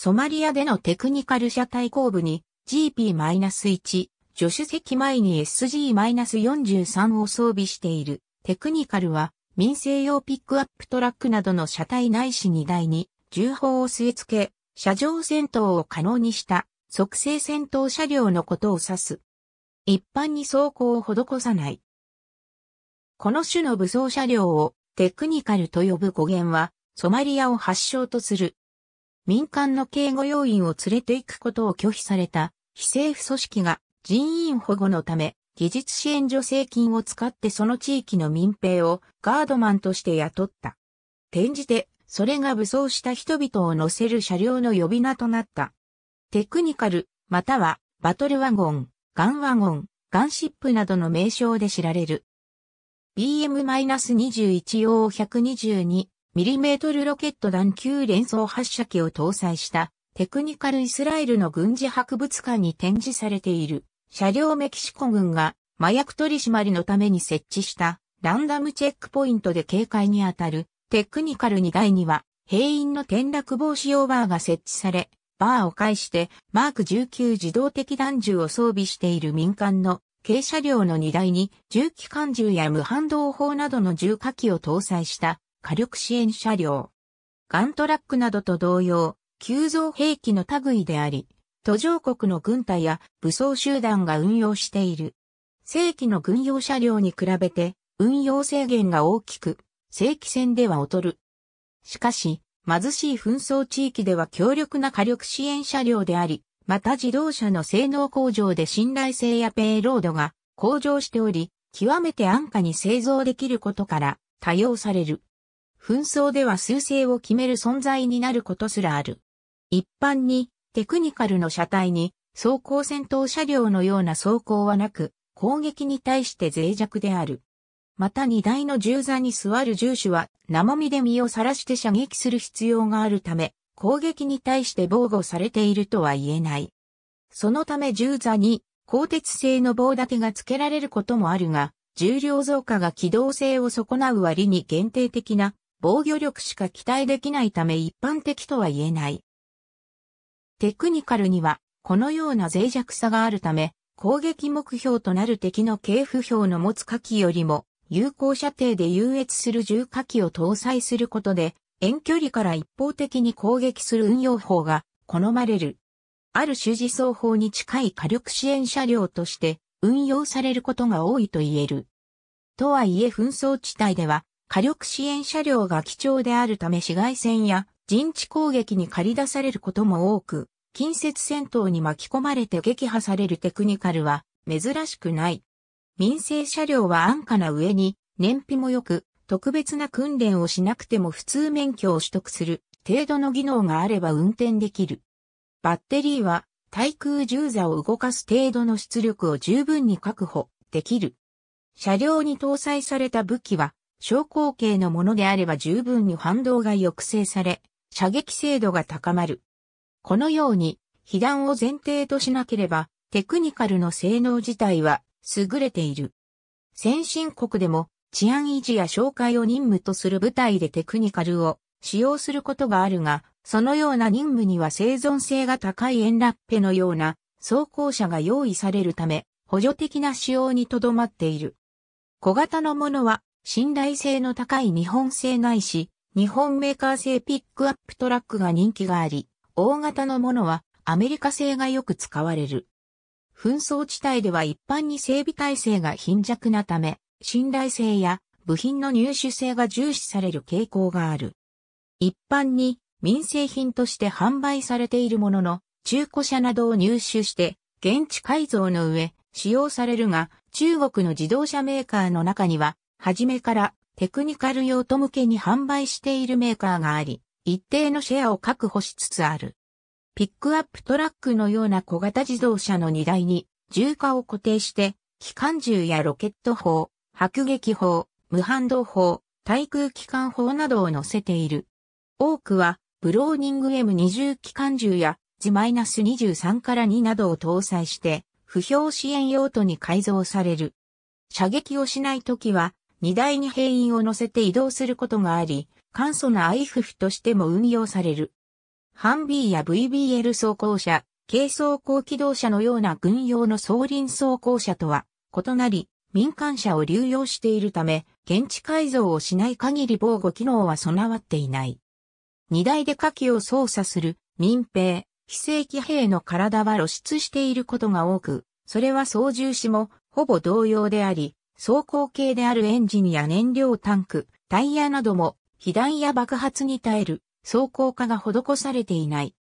ソマリアでのテクニカル車対抗部に GP-1、助手席前に SG-43 を装備している。テクニカルは民生用ピックアップトラックなどの車体内いし荷台に重砲を据え付け、車上戦闘を可能にした促成戦闘車両のことを指す。一般に走行を施さない。この種の武装車両をテクニカルと呼ぶ語源はソマリアを発祥とする民間の警護要員を連れて行くことを拒否された非政府組織が人員保護のため技術支援助成金を使ってその地域の民兵をガードマンとして雇った。転じて、それが武装した人々を乗せる車両の呼び名となった。テクニカル、またはバトルワゴン、ガンワゴン、ガンシップなどの名称で知られる。BM-21 用122ミリメートルロケット弾9連装発射機を搭載したテクニカルイスラエルの軍事博物館に展示されている車両メキシコ軍が麻薬取締りのために設置したランダムチェックポイントで警戒に当たるテクニカル2台には兵員の転落防止用バーが設置されバーを介してマーク19自動的弾銃を装備している民間の軽車両の荷台に重機関銃や無反動砲などの重火器を搭載した火力支援車両。ガントラックなどと同様、急増兵器の類であり、途上国の軍隊や武装集団が運用している。正規の軍用車両に比べて運用制限が大きく、正規戦では劣る。しかし、貧しい紛争地域では強力な火力支援車両であり、また自動車の性能向上で信頼性やペイロードが向上しており、極めて安価に製造できることから多用される。紛争では数勢を決める存在になることすらある。一般に、テクニカルの車体に、装甲戦闘車両のような装甲はなく、攻撃に対して脆弱である。また荷台の銃座に座る銃手は生身で身を晒して射撃する必要があるため、攻撃に対して防護されているとは言えない。そのため銃座に鋼鉄製の棒立てが付けられることもあるが、重量増加が機動性を損なう割に限定的な防御力しか期待できないため一般的とは言えない。テクニカルには、このような脆弱さがあるため、攻撃目標となる敵の系譜表の持つ火器よりも、有効射程で優越する重火器を搭載することで、遠距離から一方的に攻撃する運用法が好まれる。ある主事走法に近い火力支援車両として運用されることが多いと言える。とはいえ紛争地帯では火力支援車両が貴重であるため紫外線や陣地攻撃に駆り出されることも多く、近接戦闘に巻き込まれて撃破されるテクニカルは珍しくない。民生車両は安価な上に燃費も良く、特別な訓練をしなくても普通免許を取得する程度の技能があれば運転できる。バッテリーは対空銃座を動かす程度の出力を十分に確保できる。車両に搭載された武器は小口径のものであれば十分に反動が抑制され、射撃精度が高まる。このように、被弾を前提としなければ、テクニカルの性能自体は優れている。先進国でも治安維持や紹介を任務とする部隊でテクニカルを使用することがあるが、そのような任務には生存性が高いエンラッペのような装甲車が用意されるため、補助的な使用にとどまっている。小型のものは信頼性の高い日本製ないし、日本メーカー製ピックアップトラックが人気があり、大型のものはアメリカ製がよく使われる。紛争地帯では一般に整備体制が貧弱なため、信頼性や部品の入手性が重視される傾向がある。一般に民生品として販売されているものの、中古車などを入手して、現地改造の上、使用されるが、中国の自動車メーカーの中には、初めからテクニカル用途向けに販売しているメーカーがあり、一定のシェアを確保しつつある。ピックアップトラックのような小型自動車の荷台に重火を固定して、機関銃やロケット砲、迫撃砲、無反動砲、対空機関砲などを載せている。多くは、ブローニング M20 機関銃や G-23 から2などを搭載して、不評支援用途に改造される。射撃をしないときは、荷台に兵員を乗せて移動することがあり、簡素なアイフフとしても運用される。ハンビーや VBL 装甲車、軽装甲機動車のような軍用の装輪装甲車とは異なり、民間車を流用しているため、現地改造をしない限り防護機能は備わっていない。荷台で火器を操作する民兵、非正規兵の体は露出していることが多く、それは操縦士もほぼ同様であり、走行系であるエンジンや燃料タンク、タイヤなども、被弾や爆発に耐える、走行化が施されていない。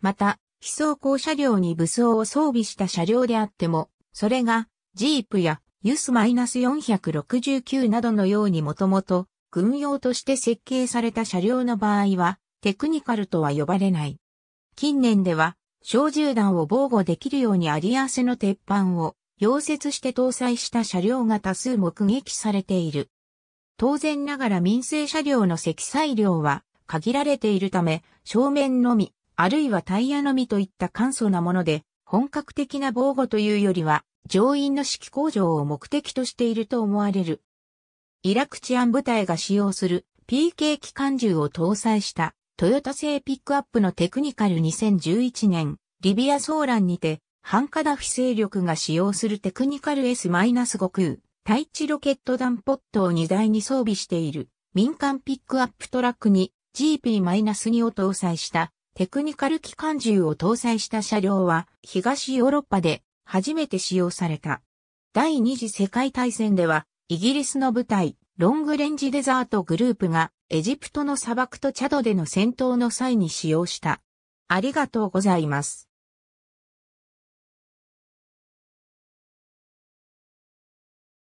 また、非走行車両に武装を装備した車両であっても、それが、ジープやユス -469 などのようにもともと、軍用として設計された車両の場合は、テクニカルとは呼ばれない。近年では、小銃弾を防護できるようにあり合わせの鉄板を溶接して搭載した車両が多数目撃されている。当然ながら民生車両の積載量は限られているため、正面のみ、あるいはタイヤのみといった簡素なもので、本格的な防護というよりは、乗員の指揮工場を目的としていると思われる。イラク治安部隊が使用する PK 機関銃を搭載したトヨタ製ピックアップのテクニカル2011年、リビア騒乱にてハンカダフィ勢力が使用するテクニカル S-5 空対地ロケット弾ポットを荷台に装備している民間ピックアップトラックに GP-2 を搭載したテクニカル機関銃を搭載した車両は東ヨーロッパで初めて使用された。第二次世界大戦ではイギリスの部隊ロングレンジデザートグループがエジプトの砂漠とチャドでの戦闘の際に使用した。ありがとうございます。